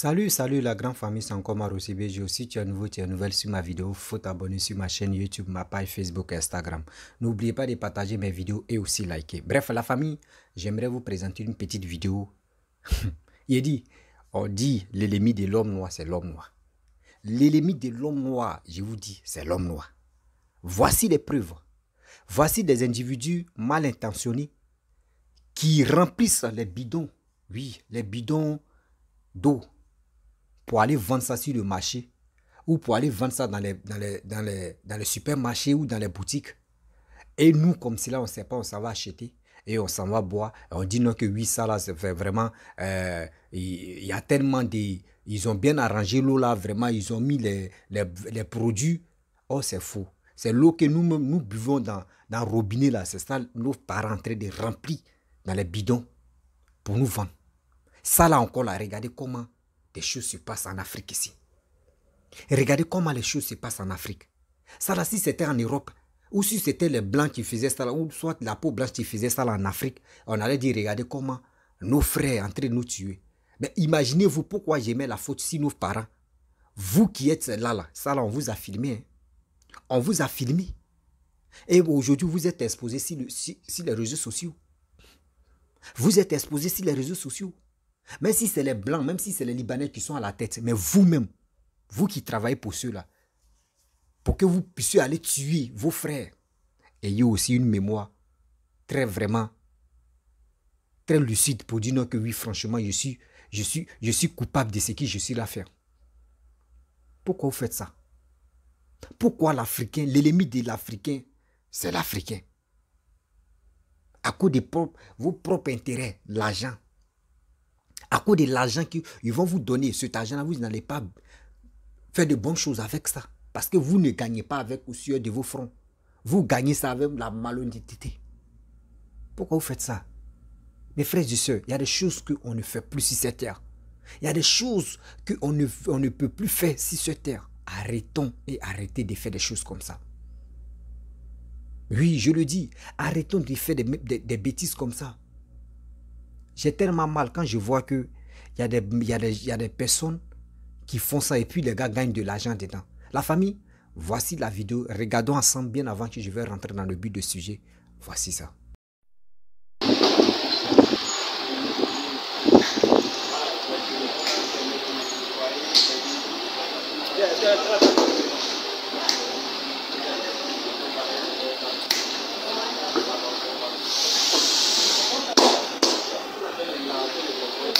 Salut, salut la grande famille Sankoma Rossibéjo. aussi tu es nouveau, tu es nouvelle sur ma vidéo, faut t'abonner sur ma chaîne YouTube, ma page Facebook, Instagram. N'oubliez pas de partager mes vidéos et aussi liker. Bref, la famille, j'aimerais vous présenter une petite vidéo. Il dit, on dit l'ennemi de l'homme noir, c'est l'homme noir. L'ennemi de l'homme noir, je vous dis, c'est l'homme noir. Voici les preuves. Voici des individus mal intentionnés qui remplissent les bidons. Oui, les bidons d'eau pour aller vendre ça sur le marché ou pour aller vendre ça dans les, dans les, dans supermarchés ou dans les boutiques. Et nous, comme cela, on ne sait pas, on s'en va acheter et on s'en va boire. on dit non que oui, ça là, c'est vraiment, euh, il y, a tellement de... Ils ont bien arrangé l'eau là, vraiment, ils ont mis les, produits. Oh, c'est faux. C'est l'eau que nous nous buvons dans, dans le robinet là. C'est ça, l'eau par entrée des remplie dans les bidons pour nous vendre. Ça là encore, là, regardez comment les choses se passent en Afrique ici. regardez comment les choses se passent en Afrique. Ça là, si c'était en Europe, ou si c'était les blancs qui faisaient ça, ou soit la peau blanche qui faisait ça en Afrique, on allait dire, regardez comment nos frères en nous tuer. Mais imaginez-vous pourquoi j'aimais la faute si nos parents, vous qui êtes là, là, ça là, on vous a filmé. Hein. On vous a filmé. Et aujourd'hui, vous êtes exposé sur, sur les réseaux sociaux. Vous êtes exposé sur les réseaux sociaux. Même si c'est les Blancs, même si c'est les Libanais qui sont à la tête, mais vous-même, vous qui travaillez pour ceux-là, pour que vous puissiez aller tuer vos frères, ayez aussi une mémoire très vraiment, très lucide pour dire non que oui, franchement, je suis, je suis, je suis coupable de ce qui je suis là faire. Pourquoi vous faites ça Pourquoi l'Africain, l'ennemi de l'Africain, c'est l'Africain À cause de vos propres intérêts, l'argent. À cause de l'argent qu'ils vont vous donner, cet argent-là, vous n'allez pas faire de bonnes choses avec ça. Parce que vous ne gagnez pas avec au sueur de vos fronts. Vous gagnez ça avec la malhonnêteté. Pourquoi vous faites ça Mes frères et sœurs, il y a des choses qu'on ne fait plus sur cette terre. Il y a des choses qu'on ne, on ne peut plus faire sur cette terre. Arrêtons et arrêtez de faire des choses comme ça. Oui, je le dis, arrêtons de faire des bêtises comme ça. J'ai tellement mal quand je vois qu'il y, a des, personnes qui font ça et puis les gars gagnent de l'argent dedans. La famille, voici la vidéo. Regardons ensemble bien avant que je vais rentrer dans le but du sujet. Voici ça.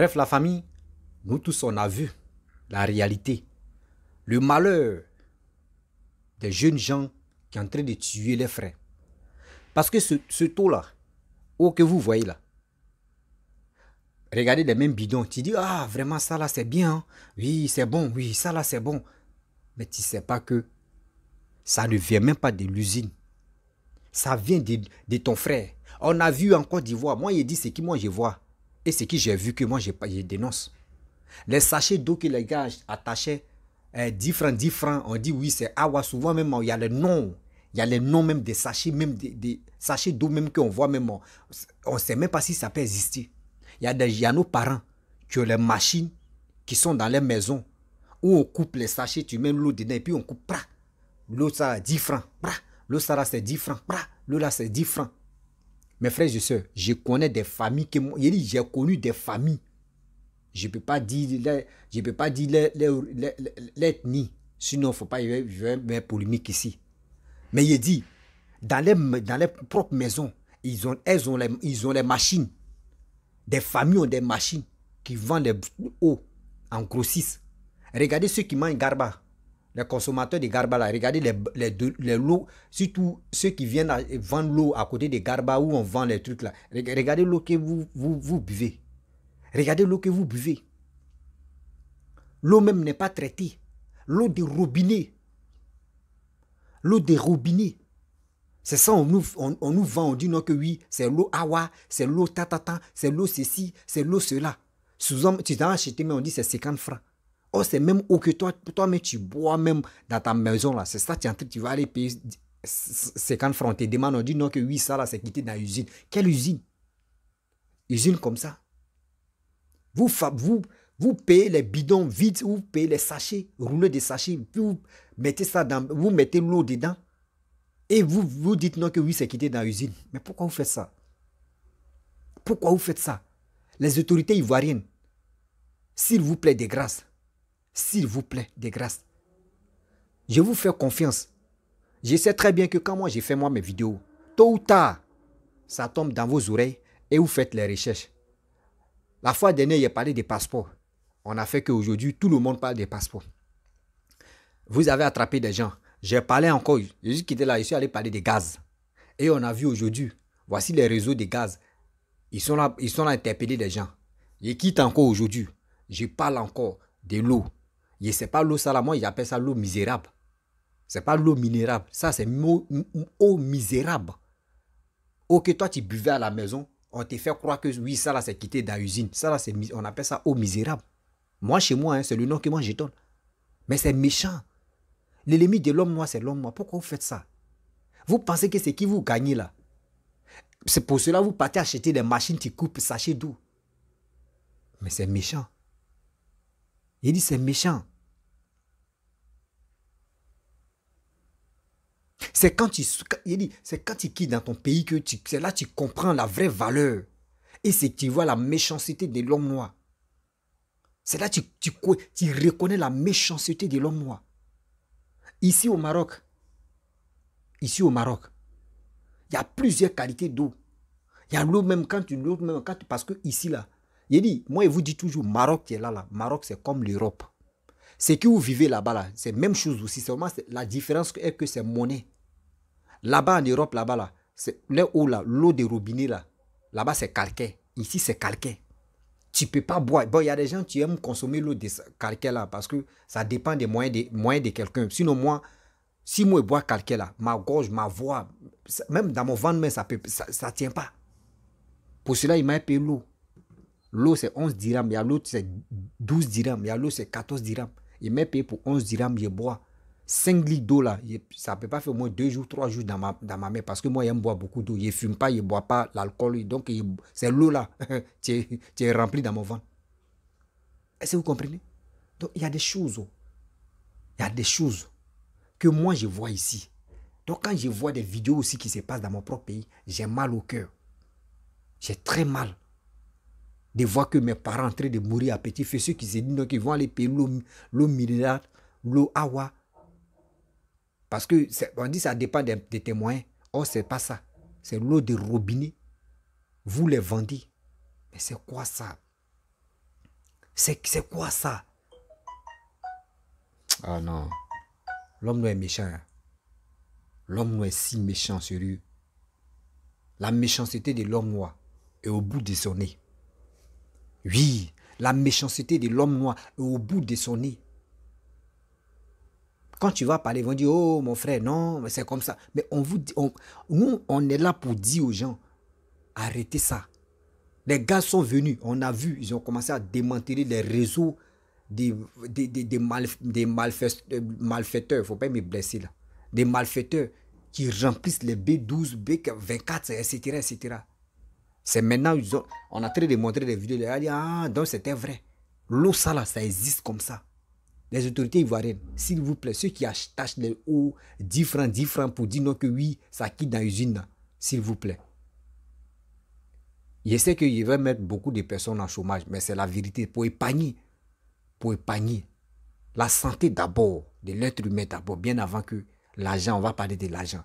Bref, la famille, nous tous, on a vu la réalité, le malheur des jeunes gens qui sont en train de tuer les frères. Parce que ce, ce taux-là, oh, que vous voyez là, regardez les mêmes bidons, tu dis, ah, vraiment, ça là, c'est bien, hein. oui, c'est bon, oui, ça là, c'est bon. Mais tu ne sais pas que ça ne vient même pas de l'usine. Ça vient de, de ton frère. On a vu en Côte d'Ivoire, moi, il dit ce qui moi, je vois. Et ce qui j'ai vu que moi, je, dénonce. Les sachets d'eau que les gars attachaient, 10 eh, francs, 10 francs, on dit oui, c'est Awa. Souvent même, il y a les noms. Il y a les noms même des sachets, même des, sachets d'eau même qu'on voit même. On ne sait même pas si ça peut exister. Il y a, nos parents qui ont les machines qui sont dans les maisons où on coupe les sachets, tu mets l'eau dedans et puis on coupe. L'eau, ça, 10 francs. L'eau, ça, c'est 10 francs. L'eau, là, c'est 10 francs. Mes frères et soeurs, je connais des familles que j'ai connu des familles. Je ne peux pas dire je peux pas l'ethnie, sinon il ne faut pas y avoir polémique ici. Mais il dit, dans les, dans les propres maisons, ils ont, elles ont les, ils ont les machines. Des familles ont des machines qui vendent les en grossissent. Regardez ceux qui mangent garba les consommateurs de Garba, là, regardez les, les, lots, surtout ceux qui viennent vendre l'eau à côté de Garba où on vend les trucs là. Regardez l'eau que vous, vous, buvez. Regardez l'eau que vous buvez. L'eau même n'est pas traitée. L'eau des robinets. L'eau des robinets. C'est ça, on nous, on, on nous vend, on dit non que oui, c'est l'eau awa, c'est l'eau tatata, c'est l'eau ceci, c'est l'eau cela. sous tu t'en acheté, mais on dit c'est 50 francs. Oh, c'est même haut que toi, toi-même, tu bois même dans ta maison, là. C'est ça, tu entres, tu vas aller payer 50 francs. Tes demandes, on dit non, que oui, ça, là, c'est quitté dans l'usine. Quelle usine Usine comme ça. Vous, vous, vous payez les bidons vides, vous payez les sachets, roulez des sachets, puis vous mettez ça dans, vous mettez l'eau dedans. Et vous, vous dites non que oui, c'est quitté dans l'usine. Mais pourquoi vous faites ça Pourquoi vous faites ça Les autorités ivoiriennes, s'il vous plaît, des grâces, s'il vous plaît, des grâces. Je vous fais confiance. Je sais très bien que quand moi j'ai fait moi mes vidéos, tôt ou tard, ça tombe dans vos oreilles et vous faites les recherches. La fois dernière, j'ai parlé des passeports. On a fait qu'aujourd'hui, tout le monde parle des passeports. Vous avez attrapé des gens. J'ai parlé encore. j'ai juste quitté là, je suis allé parler des gaz. Et on a vu aujourd'hui, voici les réseaux de gaz. Ils sont là, ils sont interpellés des gens. Je quittent encore aujourd'hui. Je parle encore de l'eau. Ce n'est pas l'eau moi il appelle ça l'eau misérable. Ce n'est pas l'eau minérable. Ça, c'est eau misérable. Eau que toi, tu buvais à la maison, on te fait croire que oui, ça là, c'est quitté dans l'usine. Ça là, on appelle ça eau misérable. Moi, chez moi, hein, c'est le nom que moi, j'étonne. Mais c'est méchant. L'ennemi de l'homme moi, c'est l'homme moi. Pourquoi vous faites ça Vous pensez que c'est qui vous gagnez là C'est pour cela que vous partez acheter des machines qui coupent sachez d'où. Mais c'est méchant. Il dit c'est méchant. C'est quand tu, il dit, c'est quand tu quittes dans ton pays que tu, c'est là que tu comprends la vraie valeur. Et c'est que tu vois la méchanceté de l'homme noir. C'est là que tu, tu reconnais la méchanceté de l'homme noir. Ici au Maroc, ici au Maroc, il y a plusieurs qualités d'eau. Il y a l'eau même quand tu l'eau même quand parce que ici là, il dit, moi je vous dit toujours Maroc qui est là là, Maroc c'est comme l'Europe. Ce que vous vivez là-bas là, c'est même chose aussi, seulement la différence est que c'est monnaie. Là-bas en Europe, là-bas, là, c'est là, l'eau des robinet là, là-bas c'est calcaire. Ici c'est calcaire. Tu peux pas boire. Bon, il y a des gens qui aiment consommer l'eau de calcaire là parce que ça dépend des moyens de, moyens de quelqu'un. Sinon moi, si moi je bois calcaire là, ma gorge, ma voix, même dans mon ventre, ça peut, ça, tient pas. Pour cela, il m'a payé l'eau. L'eau c'est 11 dirhams, il y a l'eau c'est 12 dirhams, il y a l'eau c'est 14 dirhams. Il m'a payé pour 11 dirhams, je bois. 5 litres d'eau là, ça ne peut pas faire au moins 2 jours, 3 jours dans ma, dans main parce que moi, me bois beaucoup d'eau. il ne fume pas, il ne bois pas l'alcool. Donc, c'est l'eau là qui est, remplie dans mon ventre. Est-ce que vous comprenez Donc, il y a des choses. Oh. Il y a des choses que moi, je vois ici. Donc, quand je vois des vidéos aussi qui se passent dans mon propre pays, j'ai mal au cœur. J'ai très mal de voir que mes parents en train de mourir à petit feu, ceux qui se disent qu'ils vont aller payer l'eau minérale, l'eau awa, parce que on dit ça dépend des, témoins. Oh, c'est pas ça. C'est l'eau de robinet. Vous les vendez. Mais c'est quoi ça C'est quoi ça Ah non. L'homme noir est méchant. Hein. L'homme noir est si méchant, sérieux. La méchanceté de l'homme noir est au bout de son nez. Oui, la méchanceté de l'homme noir est au bout de son nez. Quand tu vas parler, ils vont dire, oh mon frère, non, mais c'est comme ça. Mais on vous nous, on est là pour dire aux gens, arrêtez ça. Les gars sont venus, on a vu, ils ont commencé à démanteler les réseaux des, des, des, malfaiteurs, il ne faut pas me blesser là, des malfaiteurs qui remplissent les B12, B24, etc. etc. C'est maintenant, ils ont, on a très de montrer des vidéos, les a dit, ah, donc c'était vrai. L'eau, ça là, ça existe comme ça les autorités ivoiriennes, s'il vous plaît, ceux qui achètent des hauts 10 francs, 10 francs pour dire non que oui, ça quitte dans l'usine, s'il vous plaît. Je sais qu'il va mettre beaucoup de personnes en chômage, mais c'est la vérité pour épargner. Pour épargner. La santé d'abord, de l'être humain d'abord, bien avant que l'argent, on va parler de l'argent.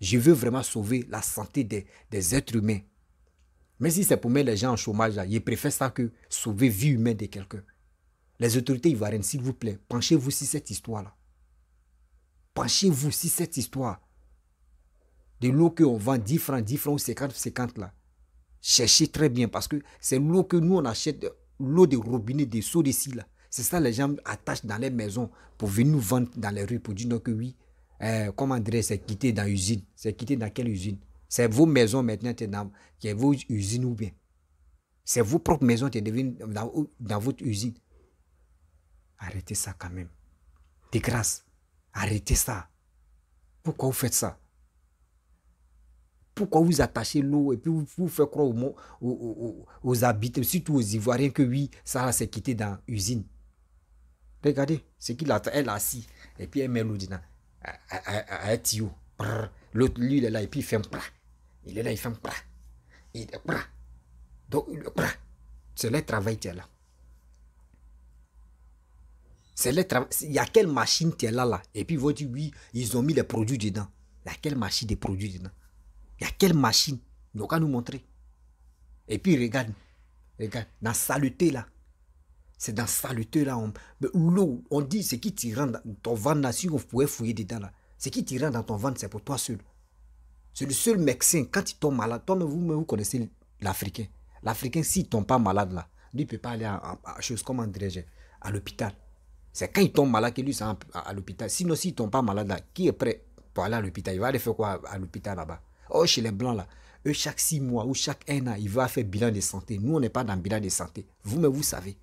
Je veux vraiment sauver la santé des, êtres humains. Mais si c'est pour mettre les gens en chômage, ils je préfère ça que sauver vie humaine de quelqu'un. Les autorités ivoiriennes, s'il vous plaît, penchez-vous sur cette histoire-là. Penchez-vous sur cette histoire. De l'eau qu'on vend 10 francs, 10 francs ou 50, 50 là. Cherchez très bien parce que c'est l'eau que nous on achète, l'eau de robinet, des seaux de scie là. C'est ça les gens attachent dans les maisons pour venir nous vendre dans les rues pour dire donc que oui, euh, comment dire, c'est quitté dans l'usine. C'est quitté dans quelle usine C'est vos maisons maintenant, est vos usines ou bien C'est vos propres maisons, qui sont devenues dans votre usine. Arrêtez ça quand même. Des grâces. Arrêtez ça. Pourquoi vous faites ça Pourquoi vous attachez l'eau et puis vous, faites croire aux, aux, aux, habitants, surtout aux Ivoiriens, que oui, ça s'est quitté dans l'usine Regardez, ce qu'il a, elle assis, et puis elle met l'eau dedans. Ah, ah, ah, elle L'autre, lui, il est là, et puis il fait un pra. Il est là, il fait un pra. Il est pra. Donc, il pra. C'est le travail qui est là. C'est Il y a quelle machine qui est là, là Et puis vous dites oui, ils ont mis les produits dedans. Il y a quelle machine des produits dedans Il y a quelle machine Ils n'ont qu'à nous montrer. Et puis regarde, regarde, dans saleté là. C'est dans la saleté là. L'eau, on dit, c'est qui te rend dans ton ventre là, si on pouvait fouiller dedans là. Ce qui te rend dans ton ventre, c'est pour toi seul. C'est le seul médecin, quand il tombe malade, toi vous, vous connaissez l'Africain. L'Africain, s'il ne tombe pas malade là, lui ne peut pas aller à, chose, à l'hôpital. C'est quand ils tombe malade que lui, à, l'hôpital. Sinon, s'ils ne tombe pas malade là, qui est prêt pour aller à l'hôpital Il va aller faire quoi à, l'hôpital là-bas Oh, chez les Blancs là, eux, chaque six mois ou chaque un an, ils vont faire bilan de santé. Nous, on n'est pas dans le bilan de santé. Vous, mais vous savez.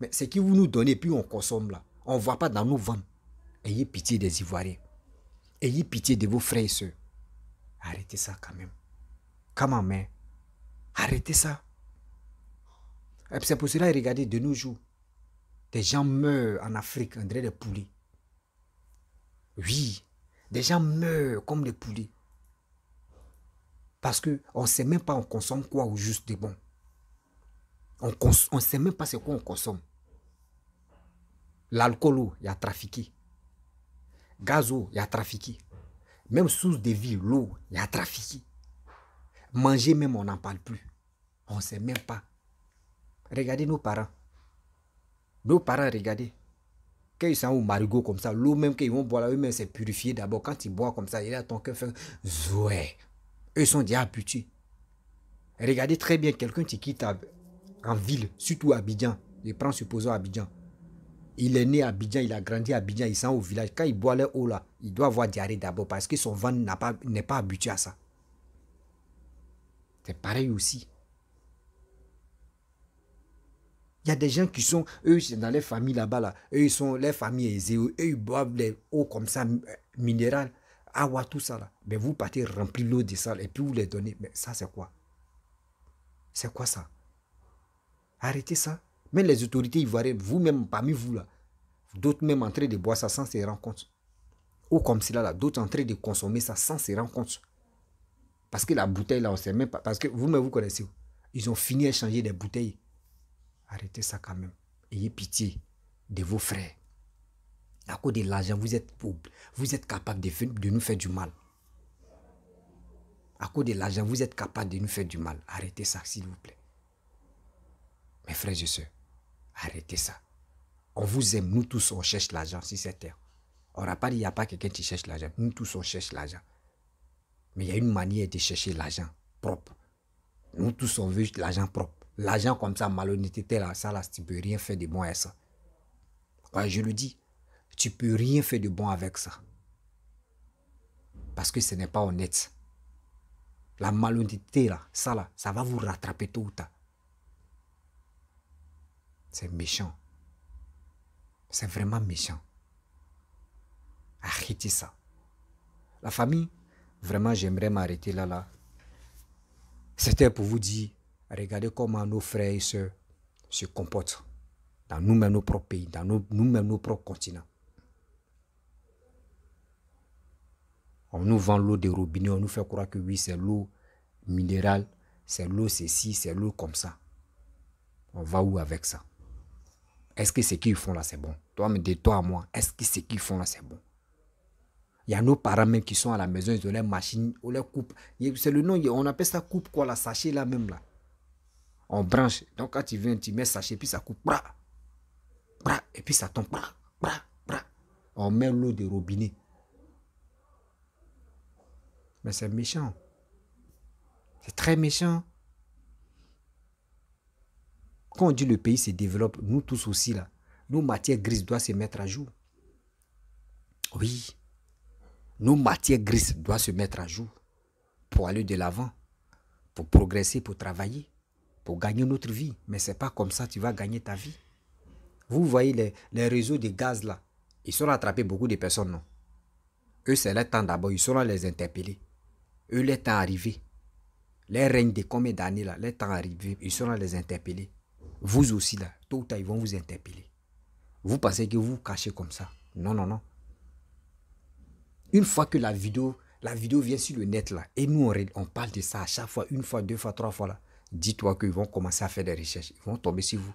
Mais ce que vous nous donnez, puis on consomme là, on ne voit pas dans nos ventes. Ayez pitié des Ivoiriens. Ayez pitié de vos frères et soeurs. Arrêtez ça quand même. Comment, mais Arrêtez ça. C'est pour cela, regardez, de nos jours, des gens meurent en Afrique, en train de poulets. Oui, des gens meurent comme des poulets. Parce qu'on ne sait même pas on consomme quoi ou juste des bons. On ne sait même pas ce qu'on consomme. L'alcool, il y a trafiqué. Gazo, il y a trafiqué. Même source de vie, l'eau, il y a trafiqué. Manger même, on n'en parle plus. On ne sait même pas. Regardez nos parents. Nos parents, regardez. Quand ils sont au marigot comme ça, l'eau même qu'ils vont boire là, eux-mêmes, c'est purifié d'abord. Quand ils boivent comme ça, il a ton cœur fait Zoué. Eux sont déjà habitués. Regardez très bien, quelqu'un qui quitte en ville, surtout à Abidjan. Je prends supposons Abidjan. Il est né à Abidjan, il a grandi à Abidjan, il sent au village. Quand il boit leur là, il doit avoir diarrhée d'abord parce que son ventre n'est pas, pas habitué à ça. C'est pareil aussi. Il y a des gens qui sont, eux, dans les familles là-bas, là, eux, ils sont les familles aisées, eux, ils boivent l'eau comme ça, euh, minérales, ah ouais, tout ça là. Mais vous partez remplir l'eau de ça et puis vous les donnez. Mais ça, c'est quoi C'est quoi ça Arrêtez ça. Même les autorités ivoiriennes, vous-même, parmi vous là, d'autres même en train de boire ça sans se rendre compte. Ou comme cela là, d'autres en de consommer ça sans se rendre compte. Parce que la bouteille là, on ne sait même pas. Parce que vous-même, vous connaissez. Ils ont fini à changer des bouteilles. Arrêtez ça quand même. Ayez pitié de vos frères. À cause de l'argent, vous êtes pauvres. Vous êtes capables de, nous faire du mal. À cause de l'argent, vous êtes capables de nous faire du mal. Arrêtez ça, s'il vous plaît. Mes frères et sœurs, arrêtez ça. On vous aime, nous tous, on cherche l'argent si c'est terre. On pas il n'y a pas quelqu'un qui cherche l'argent. Nous tous, on cherche l'argent. Mais il y a une manière de chercher l'argent propre. Nous tous, on veut l'argent propre. L'argent comme ça, malhonnêteté, là, ça, là, tu peux rien faire de bon avec ça. Ouais, je le dis, tu peux rien faire de bon avec ça. Parce que ce n'est pas honnête. La malhonnêteté, là, ça, là, ça va vous rattraper tout. ou tard. C'est méchant. C'est vraiment méchant. Arrêtez ça. La famille, vraiment, j'aimerais m'arrêter là, là. C'était pour vous dire Regardez comment nos frères et soeurs se comportent dans nous-mêmes nos propres pays, dans nous-mêmes nos propres continents. On nous vend l'eau des robinets, on nous fait croire que oui, c'est l'eau minérale, c'est l'eau ceci, c'est l'eau comme ça. On va où avec ça Est-ce que ce qu'ils font là, c'est bon Toi, me dis, toi à moi, est-ce que ce qu'ils font là, c'est bon Il y a nos parents même qui sont à la maison, ils ont machine, machines, ont leurs coupes. C'est le nom, on appelle ça coupe quoi, la sachet là même là on branche. Donc quand tu viens, tu mets sachet, puis ça coupe. Bra, et puis ça tombe. Bra, bra, On met l'eau des robinets. Mais c'est méchant. C'est très méchant. Quand on dit le pays se développe, nous tous aussi, là, nos matières grises doivent se mettre à jour. Oui, nos matières grises doivent se mettre à jour pour aller de l'avant, pour progresser, pour travailler pour gagner notre vie. Mais c'est pas comme ça tu vas gagner ta vie. Vous voyez les, réseaux de gaz là. Ils sont attrapés beaucoup de personnes, non Eux, c'est leur temps d'abord. Ils seront les interpeller. Eux, les temps arrivé. Les règnes des combien d'années là Les temps arrivés. Ils seront les interpeller. Vous aussi là. tout ou tard, ils vont vous interpeller. Vous pensez que vous vous cachez comme ça. Non, non, non. Une fois que la vidéo, la vidéo vient sur le net là, et nous on, on parle de ça à chaque fois, une fois, deux fois, trois fois là, dis-toi qu'ils vont commencer à faire des recherches. Ils vont tomber sur vous.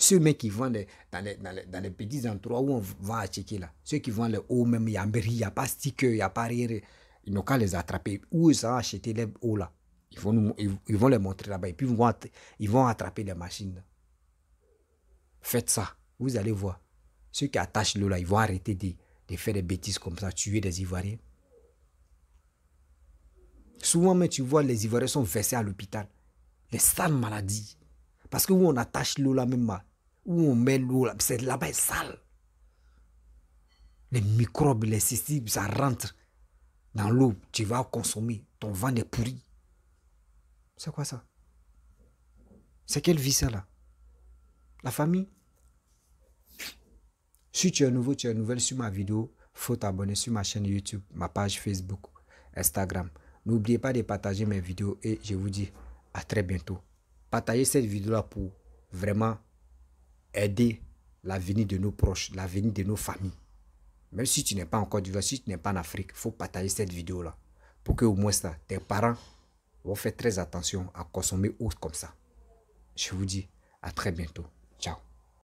Ceux mecs qui vendent dans, les, petits endroits où on va acheter là, ceux qui vendent les hauts, même il n'y a, y a pas sticker, il n'y a pas rien, ils n'ont qu'à les attraper. Où ils ont acheté les hauts là ils vont, ils, vont les montrer là-bas et puis ils vont, ils vont attraper les machines. Faites ça, vous allez voir. Ceux qui attachent l'eau là, ils vont arrêter de faire des bêtises comme ça, tuer des Ivoiriens. Souvent, mais tu vois, les Ivoiriens sont versés à l'hôpital. Les sales maladies. Parce que où on attache l'eau là même, hein, où on met l'eau là, c'est là-bas sale. Les microbes, les cystibes, ça rentre dans l'eau. Tu vas consommer. Ton ventre est pourri. C'est quoi ça C'est quelle vie ça là La famille Si tu es nouveau, tu es nouvelle sur ma vidéo, faut t'abonner sur ma chaîne YouTube, ma page Facebook, Instagram. N'oubliez pas de partager mes vidéos et je vous dis à très bientôt. Partagez cette vidéo-là pour vraiment aider l'avenir de nos proches, l'avenir de nos familles. Même si tu n'es pas encore Côte d'Ivoire, si tu n'es pas en Afrique, il faut partager cette vidéo-là pour que au moins ça, tes parents vont faire très attention à consommer autre comme ça. Je vous dis à très bientôt. Ciao.